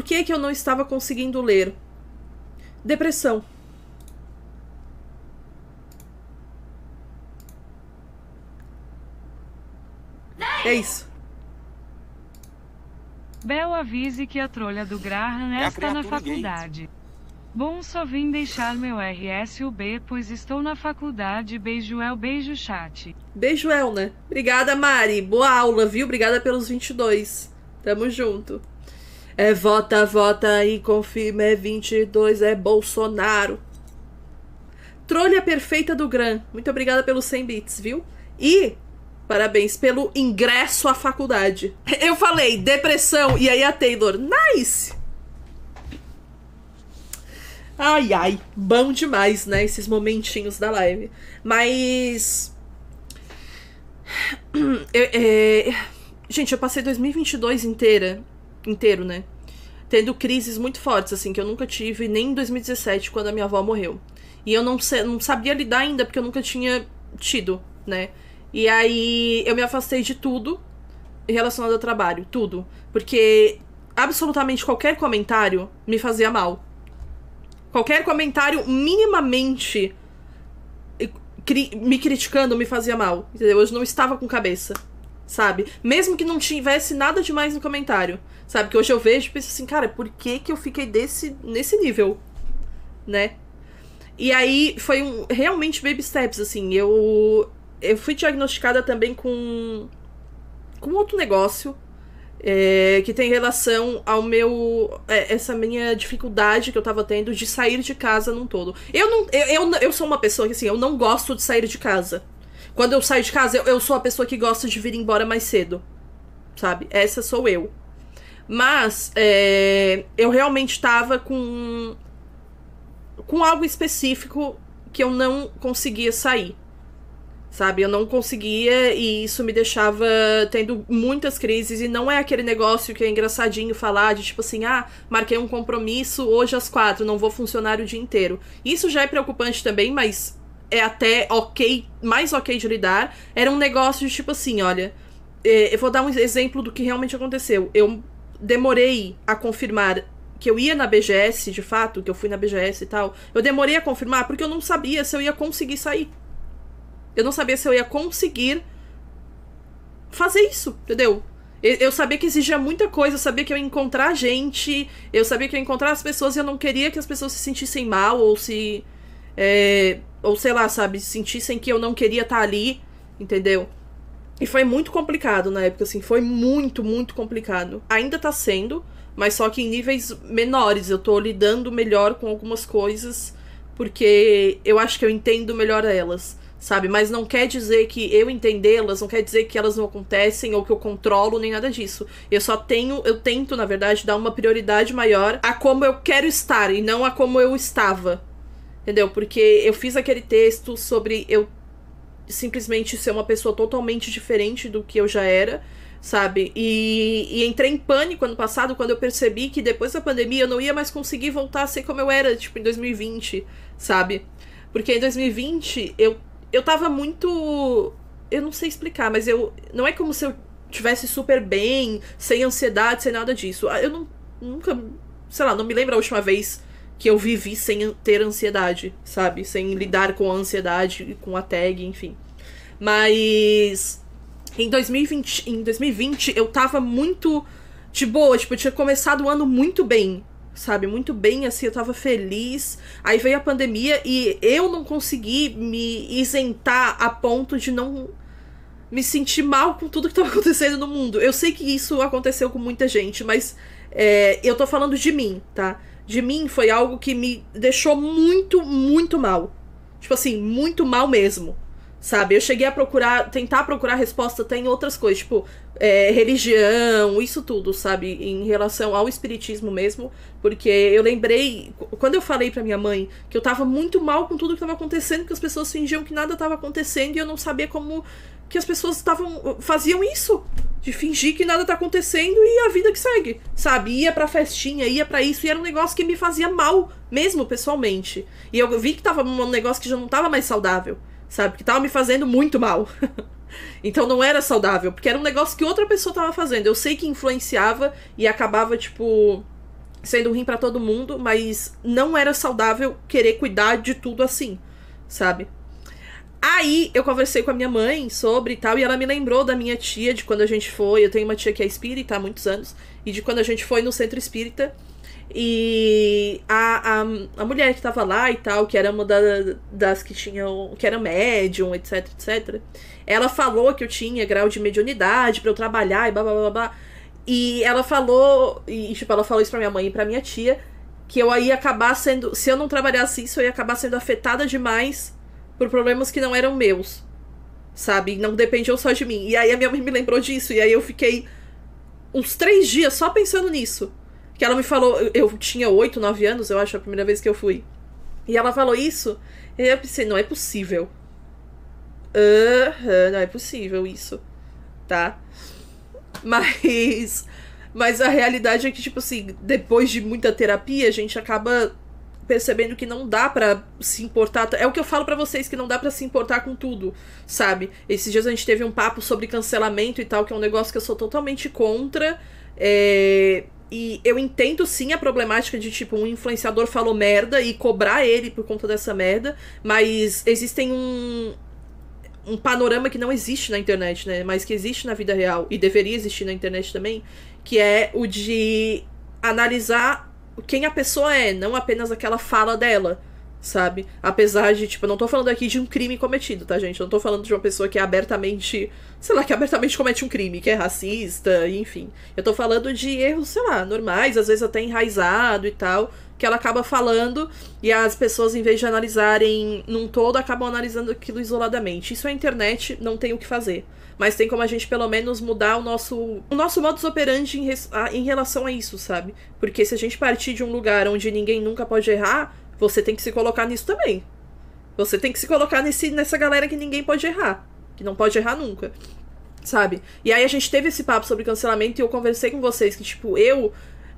Por que, que eu não estava conseguindo ler? Depressão. É isso. Bel avise que a trolha do Graham é está na faculdade. Bom, só vim deixar meu RSUB, pois estou na faculdade. Beijo, El. Beijo, chat. Beijo, El, né? Obrigada, Mari. Boa aula, viu? Obrigada pelos 22. Tamo junto. É vota, vota e confirma, é 22, é Bolsonaro. Trolha perfeita do Gran. Muito obrigada pelos 100 bits, viu? E parabéns pelo ingresso à faculdade. Eu falei depressão e aí a Taylor, nice. Ai ai, bom demais, né, esses momentinhos da live. Mas eu, é... gente, eu passei 2022 inteira inteiro, né? Tendo crises muito fortes, assim, que eu nunca tive, nem em 2017, quando a minha avó morreu. E eu não, não sabia lidar ainda, porque eu nunca tinha tido, né? E aí eu me afastei de tudo relacionado ao trabalho, tudo. Porque absolutamente qualquer comentário me fazia mal. Qualquer comentário minimamente me criticando me fazia mal. Entendeu? Eu não estava com cabeça sabe? Mesmo que não tivesse nada demais no comentário, sabe? Que hoje eu vejo e penso assim, cara, por que que eu fiquei desse, nesse nível, né? E aí foi um, realmente baby steps, assim. Eu, eu fui diagnosticada também com, com outro negócio, é, que tem relação ao meu é, essa minha dificuldade que eu tava tendo de sair de casa num todo. Eu não eu, eu, eu, sou uma pessoa que assim, eu não gosto de sair de casa. Quando eu saio de casa, eu, eu sou a pessoa que gosta de vir embora mais cedo. Sabe? Essa sou eu. Mas é, eu realmente tava com. com algo específico que eu não conseguia sair. Sabe? Eu não conseguia e isso me deixava tendo muitas crises. E não é aquele negócio que é engraçadinho falar de tipo assim: ah, marquei um compromisso hoje às quatro, não vou funcionar o dia inteiro. Isso já é preocupante também, mas é até ok, mais ok de lidar, era um negócio de tipo assim, olha, é, eu vou dar um exemplo do que realmente aconteceu. Eu demorei a confirmar que eu ia na BGS, de fato, que eu fui na BGS e tal. Eu demorei a confirmar porque eu não sabia se eu ia conseguir sair. Eu não sabia se eu ia conseguir fazer isso, entendeu? Eu sabia que exigia muita coisa, eu sabia que eu ia encontrar gente, eu sabia que eu ia encontrar as pessoas e eu não queria que as pessoas se sentissem mal ou se. É, ou sei lá, sabe, sentissem que eu não queria estar tá ali, entendeu? E foi muito complicado na época, assim, foi muito, muito complicado. Ainda tá sendo, mas só que em níveis menores. Eu tô lidando melhor com algumas coisas, porque eu acho que eu entendo melhor elas, sabe? Mas não quer dizer que eu entendê-las, não quer dizer que elas não acontecem ou que eu controlo, nem nada disso. Eu só tenho, eu tento, na verdade, dar uma prioridade maior a como eu quero estar e não a como eu estava, Entendeu? Porque eu fiz aquele texto sobre eu simplesmente ser uma pessoa totalmente diferente do que eu já era, sabe? E, e, entrei em pânico ano passado quando eu percebi que depois da pandemia eu não ia mais conseguir voltar a ser como eu era, tipo, em 2020, sabe? Porque em 2020 eu, eu tava muito. Eu não sei explicar, mas eu. Não é como se eu tivesse super bem, sem ansiedade, sem nada disso. Ah, eu não, nunca. Sei lá, não me lembro a última vez que eu vivi sem ter ansiedade, sabe? Sem lidar com a ansiedade, com a tag, enfim. Mas em 2020, em 2020 eu tava muito de boa, tipo, eu tinha começado o ano muito bem, sabe? Muito bem, assim, eu tava feliz. Aí veio a pandemia e eu não consegui me isentar a ponto de não me sentir mal com tudo que tava acontecendo no mundo. Eu sei que isso aconteceu com muita gente, mas é, eu tô falando de mim, tá? de mim foi algo que me deixou muito, muito mal. Tipo assim, muito mal mesmo. Sabe? Eu cheguei a procurar, tentar procurar resposta até em outras coisas, tipo, é, religião, isso tudo, sabe? Em relação ao espiritismo mesmo. Porque eu lembrei, quando eu falei pra minha mãe que eu tava muito mal com tudo que tava acontecendo, que as pessoas fingiam que nada tava acontecendo e eu não sabia como que as pessoas estavam faziam isso de fingir que nada tá acontecendo e a vida que segue, sabe? Ia pra festinha, ia para isso, e era um negócio que me fazia mal, mesmo pessoalmente. E eu vi que tava um negócio que já não tava mais saudável, sabe? Que tava me fazendo muito mal. então não era saudável, porque era um negócio que outra pessoa tava fazendo. Eu sei que influenciava e acabava, tipo, sendo ruim para todo mundo, mas não era saudável querer cuidar de tudo assim, sabe? Aí eu conversei com a minha mãe sobre e tal, e ela me lembrou da minha tia, de quando a gente foi. Eu tenho uma tia que é espírita há muitos anos, e de quando a gente foi no centro espírita. E a, a, a mulher que tava lá e tal, que era uma da, das que tinham. que era médium, etc, etc. Ela falou que eu tinha grau de mediunidade para eu trabalhar e blá blá blá blá. E ela falou. E, tipo, ela falou isso pra minha mãe e pra minha tia. Que eu ia acabar sendo. Se eu não trabalhasse isso, eu ia acabar sendo afetada demais por problemas que não eram meus, sabe? Não dependiam só de mim. E aí a minha mãe me lembrou disso, e aí eu fiquei uns três dias só pensando nisso. Que ela me falou, eu tinha oito, nove anos, eu acho, a primeira vez que eu fui. E ela falou isso, e eu pensei, não é possível. Aham, não é possível isso, tá? Mas. Mas a realidade é que, tipo assim, depois de muita terapia, a gente acaba percebendo que não dá para se importar. É o que eu falo para vocês, que não dá para se importar com tudo, sabe? Esses dias a gente teve um papo sobre cancelamento e tal, que é um negócio que eu sou totalmente contra. É... E eu entendo sim a problemática de, tipo, um influenciador falou merda e cobrar ele por conta dessa merda, mas existem um, um panorama que não existe na internet, né? Mas que existe na vida real e deveria existir na internet também, que é o de analisar quem a pessoa é, não apenas aquela fala dela, sabe? Apesar de, tipo, eu não tô falando aqui de um crime cometido, tá, gente? Eu não tô falando de uma pessoa que é abertamente, sei lá, que abertamente comete um crime, que é racista, enfim. Eu tô falando de erros, sei lá, normais, às vezes até enraizado e tal, que ela acaba falando e as pessoas, em vez de analisarem num todo, acabam analisando aquilo isoladamente. Isso é internet, não tem o que fazer. Mas tem como a gente, pelo menos, mudar o nosso, o nosso modus operandi em, em relação a isso, sabe? Porque se a gente partir de um lugar onde ninguém nunca pode errar, você tem que se colocar nisso também. Você tem que se colocar nesse, nessa galera que ninguém pode errar. Que não pode errar nunca. Sabe? E aí a gente teve esse papo sobre cancelamento e eu conversei com vocês que, tipo, eu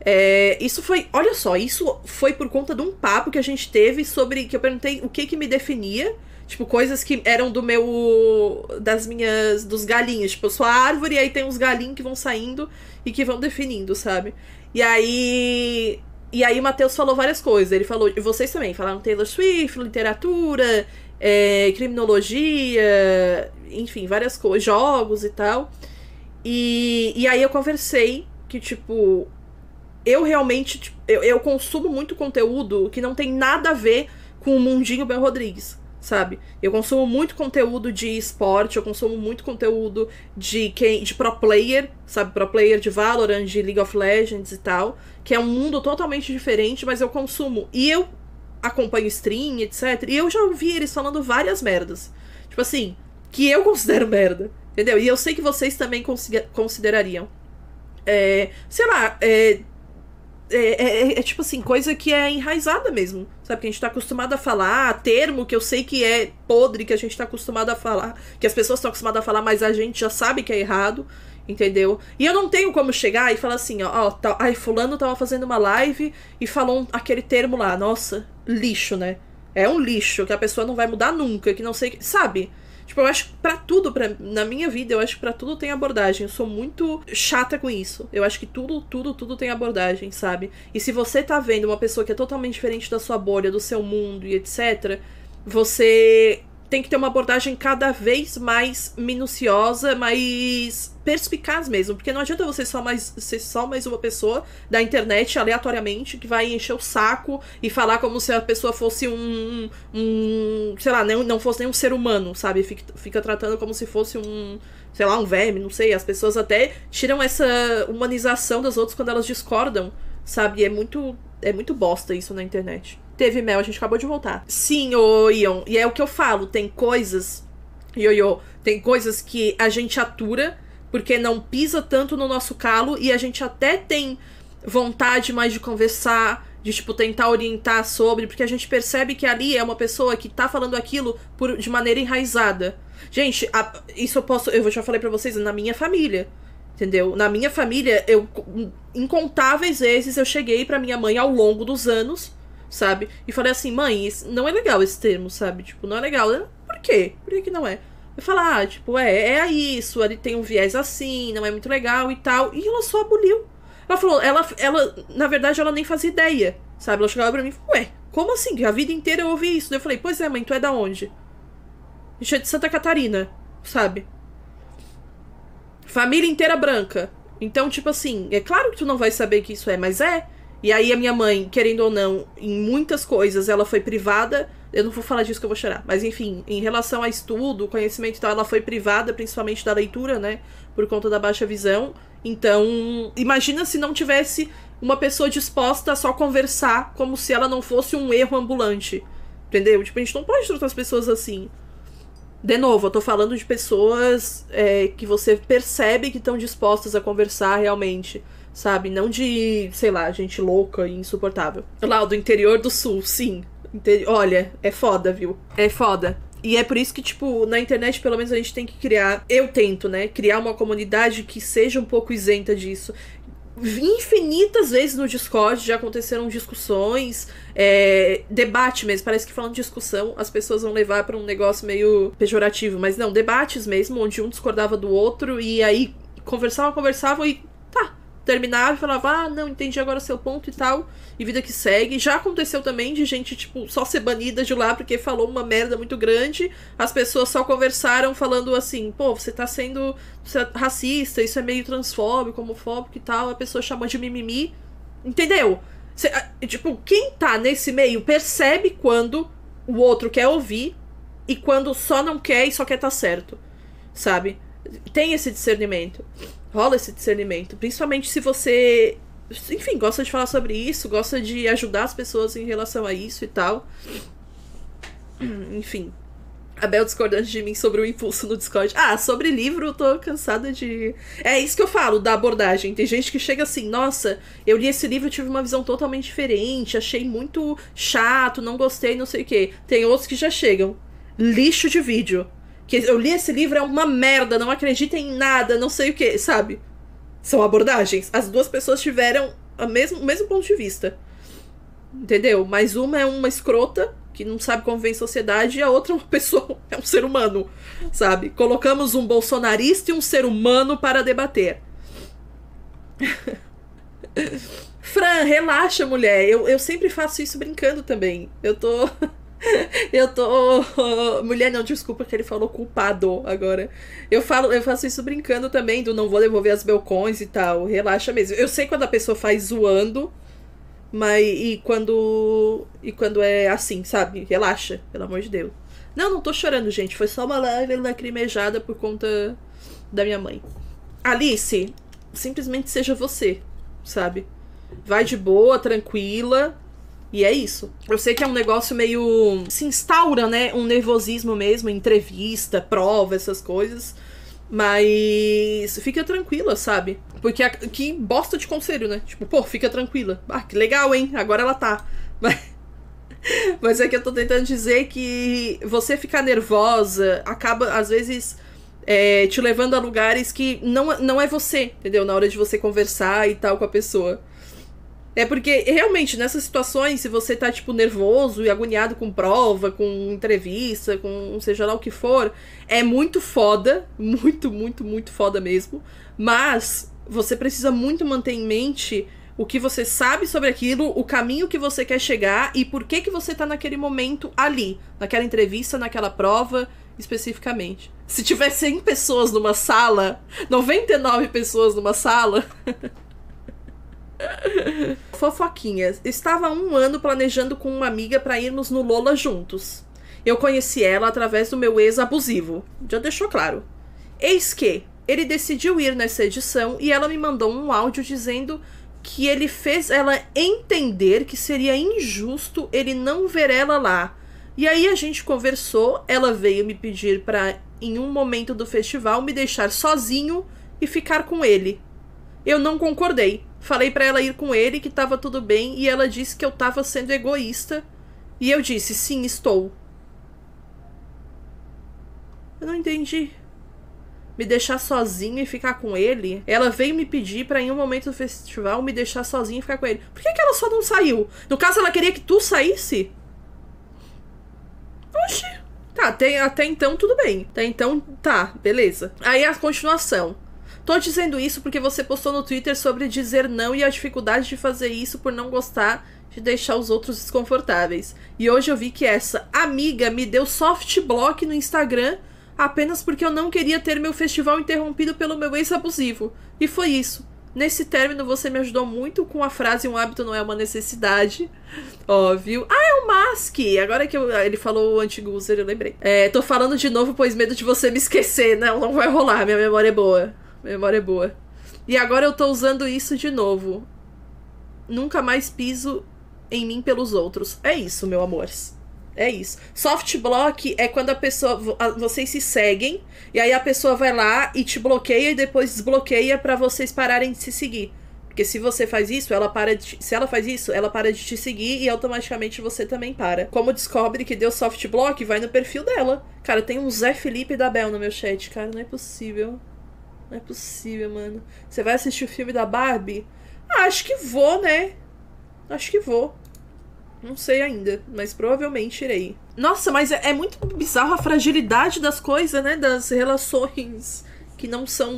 é, isso foi, olha só, isso foi por conta de um papo que a gente teve sobre que eu perguntei o que que me definia, tipo coisas que eram do meu, das minhas, dos galinhos, tipo eu sou a árvore e aí tem uns galinhos que vão saindo e que vão definindo, sabe? E aí e aí o Matheus falou várias coisas, ele falou, e vocês também falaram Taylor Swift, literatura, é, criminologia, enfim, várias coisas, jogos e tal. E, e aí eu conversei que tipo eu realmente, tipo, eu, eu consumo muito conteúdo que não tem nada a ver com o mundinho Ben Rodrigues sabe? Eu consumo muito conteúdo de esporte, eu consumo muito conteúdo de quem de pro player, sabe, pro player de Valorant, de League of Legends e tal, que é um mundo totalmente diferente, mas eu consumo. E eu acompanho stream, etc. E eu já ouvi eles falando várias merdas. Tipo assim, que eu considero merda, entendeu? E eu sei que vocês também considerariam. É, sei lá, é, é, é, é, é, tipo assim, coisa que é enraizada mesmo. Sabe? Que a gente tá acostumado a falar, termo que eu sei que é podre, que a gente tá acostumado a falar, que as pessoas estão acostumadas a falar, mas a gente já sabe que é errado. Entendeu? E eu não tenho como chegar e falar assim, ó, ó tá, ai, fulano tava fazendo uma live e falou um, aquele termo lá, nossa, lixo, né? É um lixo que a pessoa não vai mudar nunca, que não sei, sabe? Tipo, eu acho para tudo, pra, na minha vida, eu acho que pra tudo tem abordagem. Eu sou muito chata com isso. Eu acho que tudo, tudo, tudo tem abordagem, sabe? E se você tá vendo uma pessoa que é totalmente diferente da sua bolha, do seu mundo e etc., você tem que ter uma abordagem cada vez mais minuciosa, mais perspicaz mesmo, porque não adianta você só mais ser só mais uma pessoa da internet aleatoriamente que vai encher o saco e falar como se a pessoa fosse um, um sei lá, não, não fosse nem um ser humano, sabe? Fica, fica tratando como se fosse um, sei lá, um verme, não sei. As pessoas até tiram essa humanização das outras quando elas discordam, sabe? E é muito é muito bosta isso na internet. Teve mel, a gente acabou de voltar. Sim, ô Ion. E é o que eu falo, tem coisas. Ioiô, tem coisas que a gente atura, porque não pisa tanto no nosso calo, e a gente até tem vontade mais de conversar, de tipo tentar orientar sobre, porque a gente percebe que ali é uma pessoa que tá falando aquilo por, de maneira enraizada. Gente, a, isso eu posso, eu já falei para vocês na minha família. Entendeu? Na minha família, eu incontáveis vezes eu cheguei para minha mãe ao longo dos anos sabe? E falei assim, mãe, não é legal esse termo, sabe? Tipo, não é legal. Eu, Por quê? Por que, que não é? Eu falei ah, tipo, é, é isso, ele tem um viés assim, não é muito legal e tal. E ela só aboliu. Ela falou, ela, ela, na verdade, ela nem fazia ideia, sabe? Ela chegava pra mim e falou, ué, como assim? A vida inteira eu ouvi isso. Daí eu falei, pois é, mãe, tu é da onde? gente é de Santa Catarina, sabe? Família inteira branca. Então, tipo assim, é claro que tu não vai saber que isso é, mas é. E aí a minha mãe, querendo ou não, em muitas coisas ela foi privada. Eu não vou falar disso que eu vou chorar. Mas enfim, em relação a estudo, conhecimento e tal, ela foi privada principalmente da leitura, né? Por conta da baixa visão. Então, imagina se não tivesse uma pessoa disposta a só conversar como se ela não fosse um erro ambulante. Entendeu? Tipo, a gente não pode tratar as pessoas assim. De novo, eu tô falando de pessoas é, que você percebe que estão dispostas a conversar realmente sabe? Não de, sei lá, gente louca e insuportável. Lá, do interior do sul, sim. Inter... Olha, é foda, viu? É foda. E é por isso que, tipo, na internet, pelo menos a gente tem que criar. Eu tento, né? Criar uma comunidade que seja um pouco isenta disso. Infinitas vezes no Discord já aconteceram discussões, é, debate mesmo. Parece que falando discussão as pessoas vão levar para um negócio meio pejorativo, mas não, debates mesmo, onde um discordava do outro e aí conversavam, conversavam e terminava e falava, ah, não, entendi agora o seu ponto e tal, e vida que segue. Já aconteceu também de gente, tipo, só ser banida de lá porque falou uma merda muito grande, as pessoas só conversaram falando assim, pô, você tá sendo é racista, isso é meio transfóbico, homofóbico e tal, a pessoa chama de mimimi, entendeu? Cê, tipo, quem tá nesse meio percebe quando o outro quer ouvir e quando só não quer e só quer tá certo, sabe? tem esse discernimento. Rola esse discernimento. Principalmente se você, enfim, gosta de falar sobre isso, gosta de ajudar as pessoas em relação a isso e tal. Enfim. A Bel discordante de mim sobre o impulso no Discord. Ah, sobre livro eu tô cansada de. É isso que eu falo da abordagem. Tem gente que chega assim, nossa, eu li esse livro, tive uma visão totalmente diferente, achei muito chato, não gostei, não sei o quê. Tem outros que já chegam. Lixo de vídeo que eu li esse livro, é uma merda, não acredita em nada, não sei o que, sabe? São abordagens. As duas pessoas tiveram a mesmo, o mesmo ponto de vista. Entendeu? Mas uma é uma escrota que não sabe conviver em sociedade e a outra é uma pessoa, é um ser humano, sabe? Colocamos um bolsonarista e um ser humano para debater. Fran, relaxa, mulher. Eu, eu sempre faço isso brincando também. Eu tô. Eu tô. Mulher, não, desculpa que ele falou culpado agora. Eu falo, eu faço isso brincando também, do não vou devolver as belcões e tal. Relaxa mesmo. Eu sei quando a pessoa faz zoando, mas. E quando. E quando é assim, sabe? Relaxa, pelo amor de Deus. Não, não tô chorando, gente. Foi só uma lacrimejada por conta da minha mãe. Alice, simplesmente seja você, sabe? Vai de boa, tranquila e é isso. Eu sei que é um negócio meio. se instaura, né? Um nervosismo mesmo, entrevista, prova, essas coisas. Mas fica tranquila, sabe? Porque a, que bosta de conselho, né? Tipo, pô, fica tranquila. Ah, que legal, hein? Agora ela tá. Mas, mas é que eu tô tentando dizer que você ficar nervosa acaba, às vezes, é, te levando a lugares que não, não é você, entendeu? Na hora de você conversar e tal com a pessoa. É porque, realmente, nessas situações, se você tá, tipo, nervoso e agoniado com prova, com entrevista, com seja lá o que for, é muito foda, muito, muito, muito foda mesmo. Mas você precisa muito manter em mente o que você sabe sobre aquilo, o caminho que você quer chegar e por que que você tá naquele momento ali, naquela entrevista, naquela prova, especificamente. Se tiver 100 pessoas numa sala, 99 pessoas numa sala, Fofoquinhas. Estava um ano planejando com uma amiga para irmos no Lola juntos. Eu conheci ela através do meu ex abusivo. Já deixou claro. Eis que ele decidiu ir nessa edição e ela me mandou um áudio dizendo que ele fez ela entender que seria injusto ele não ver ela lá. E aí a gente conversou, ela veio me pedir para em um momento do festival me deixar sozinho e ficar com ele. Eu não concordei. Falei para ela ir com ele, que tava tudo bem, e ela disse que eu tava sendo egoísta. E eu disse: sim, estou. Eu não entendi. Me deixar sozinha e ficar com ele? Ela veio me pedir para em um momento do festival me deixar sozinha e ficar com ele. Por que, que ela só não saiu? No caso, ela queria que tu saísse? Oxi. Tá, até, até então tudo bem. Até então, tá, beleza. Aí a continuação. Tô dizendo isso porque você postou no Twitter sobre dizer não e a dificuldade de fazer isso por não gostar de deixar os outros desconfortáveis. E hoje eu vi que essa amiga me deu soft block no Instagram apenas porque eu não queria ter meu festival interrompido pelo meu ex abusivo. E foi isso. Nesse término você me ajudou muito com a frase um hábito não é uma necessidade. Óbvio. Ah, é o Mask! Agora que eu, ah, ele falou o antigo user, eu lembrei. É, tô falando de novo, pois medo de você me esquecer. Não, não vai rolar, minha memória é boa memória é boa. E agora eu tô usando isso de novo. Nunca mais piso em mim pelos outros. É isso, meu amor. É isso. Soft block é quando a pessoa. Vocês se seguem, e aí a pessoa vai lá e te bloqueia e depois desbloqueia para vocês pararem de se seguir. Porque se você faz isso, ela para de, se ela faz isso, ela para de te seguir e automaticamente você também para. Como descobre que deu soft block, vai no perfil dela. Cara, tem um Zé Felipe da Bel no meu chat, cara, não é possível. Não é possível, mano. Você vai assistir o filme da Barbie? Ah, acho que vou, né? Acho que vou. Não sei ainda, mas provavelmente irei. Nossa, mas é, é muito bizarro a fragilidade das coisas, né? Das relações que não são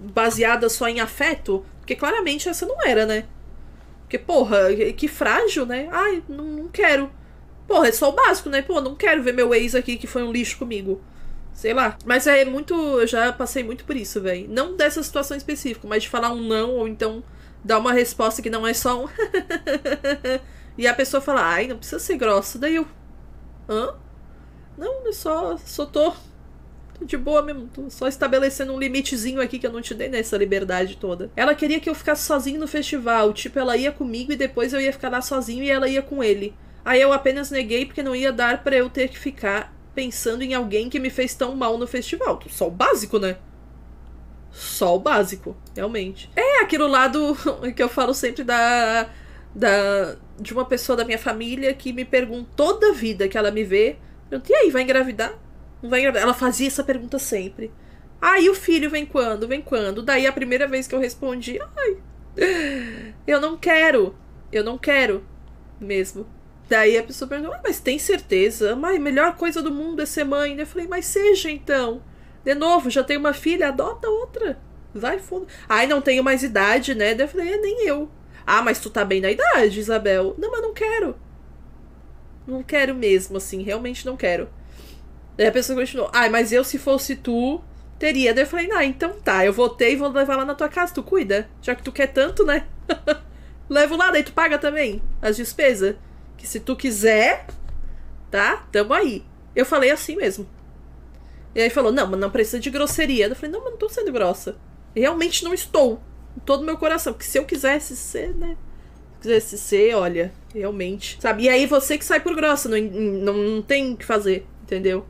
baseadas só em afeto. Porque claramente essa não era, né? Porque, porra, que frágil, né? Ai, não, não quero. Porra, é só o básico, né? Pô, não quero ver meu ex aqui que foi um lixo comigo. Sei lá. Mas é muito. Eu já passei muito por isso, velho. Não dessa situação específica, mas de falar um não ou então dar uma resposta que não é só um. e a pessoa fala, ai, não precisa ser grossa. Daí eu. Hã? Não, eu só, só tô. Tô de boa mesmo. Tô só estabelecendo um limitezinho aqui que eu não te dei nessa liberdade toda. Ela queria que eu ficasse sozinho no festival. Tipo, ela ia comigo e depois eu ia ficar lá sozinho e ela ia com ele. Aí eu apenas neguei porque não ia dar para eu ter que ficar pensando em alguém que me fez tão mal no festival. Só o básico, né? Só o básico, realmente. É aquilo lá do que eu falo sempre da, da de uma pessoa da minha família que me pergunta toda a vida que ela me vê, pergunta, e aí, vai engravidar? Não vai engravidar? Ela fazia essa pergunta sempre. Aí ah, o filho vem quando? Vem quando? Daí a primeira vez que eu respondi, ai, eu não quero. Eu não quero mesmo. Daí a pessoa perguntou, ah, mas tem certeza? a melhor coisa do mundo é ser mãe. Eu falei, mas seja então. De novo, já tenho uma filha, adota outra. Vai fundo. Ai, não tenho mais idade, né? Daí eu falei, é, nem eu. Ah, mas tu tá bem na idade, Isabel. Não, mas não quero. Não quero mesmo, assim, realmente não quero. Daí a pessoa continuou, ai, mas eu se fosse tu, teria. Daí eu falei, ah, então tá, eu votei e vou levar lá na tua casa, tu cuida. Já que tu quer tanto, né? Levo lá, daí tu paga também as despesas que se tu quiser, tá? Tamo aí. Eu falei assim mesmo. E aí falou, não, mas não precisa de grosseria. Eu falei, não, mas não tô sendo grossa. Realmente não estou. Com todo o meu coração. Porque se eu quisesse ser, né? Se quisesse ser, olha, realmente. Sabe? E aí você que sai por grossa, não, não, não tem o que fazer, entendeu?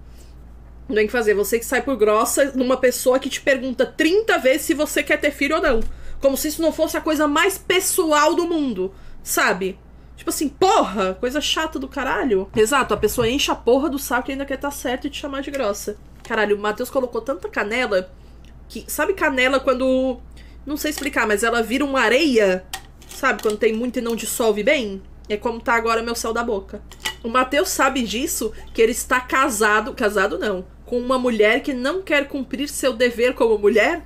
Não tem o que fazer. Você que sai por grossa numa pessoa que te pergunta 30 vezes se você quer ter filho ou não. Como se isso não fosse a coisa mais pessoal do mundo, sabe? Tipo assim, porra, coisa chata do caralho. Exato, a pessoa enche a porra do saco e ainda quer estar tá certo e te chamar de grossa. Caralho, o Matheus colocou tanta canela que. Sabe canela quando. Não sei explicar, mas ela vira uma areia? Sabe, quando tem muito e não dissolve bem? É como tá agora meu céu da boca. O Matheus sabe disso, que ele está casado. Casado não. Com uma mulher que não quer cumprir seu dever como mulher?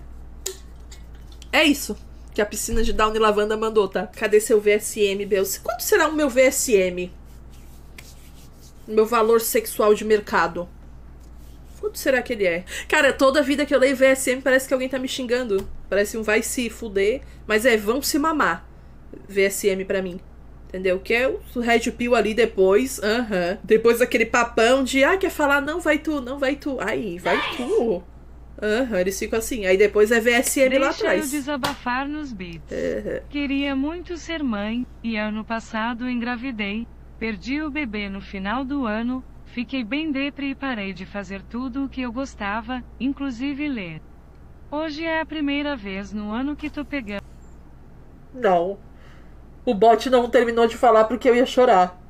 É isso que a piscina de Down e Lavanda mandou, tá? Cadê seu VSM, Belce? Quanto será o meu VSM? Meu valor sexual de mercado. Quanto será que ele é? Cara, toda vida que eu leio VSM parece que alguém tá me xingando. Parece um vai se fuder, mas é vão se mamar. VSM para mim. Entendeu? Que é o Red Pill ali depois. Aham. Uhum. Depois daquele papão de, ah, quer falar? Não, vai tu, não, vai tu. Aí, vai tu. Aham, uhum, eles ficam assim. Aí depois é VSM Deixa lá atrás. Deixa eu desabafar nos beats. Uhum. Queria muito ser mãe, e ano passado engravidei. Perdi o bebê no final do ano, fiquei bem depre e parei de fazer tudo o que eu gostava, inclusive ler. Hoje é a primeira vez no ano que tô pegando... Não. O bot não terminou de falar porque eu ia chorar.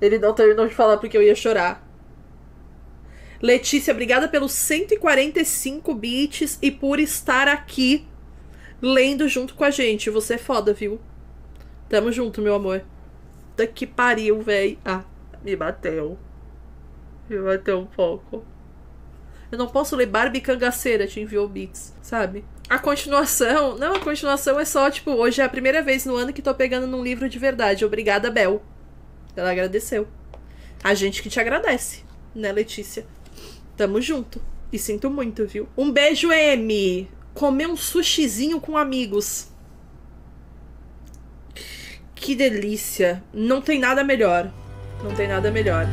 Ele não terminou de falar porque eu ia chorar. Letícia, obrigada pelos 145 bits e por estar aqui lendo junto com a gente. Você é foda, viu? Tamo junto, meu amor. Da que pariu, véi. Ah, me bateu. Me bateu um pouco. Eu não posso ler Barbie Cangaceira, te enviou bits, sabe? A continuação. Não, a continuação é só, tipo, hoje é a primeira vez no ano que tô pegando num livro de verdade. Obrigada, Bel. Ela agradeceu. A gente que te agradece, né, Letícia? Tamo junto. E sinto muito, viu? Um beijo, M. Comer um sushizinho com amigos. Que delícia. Não tem nada melhor. Não tem nada melhor.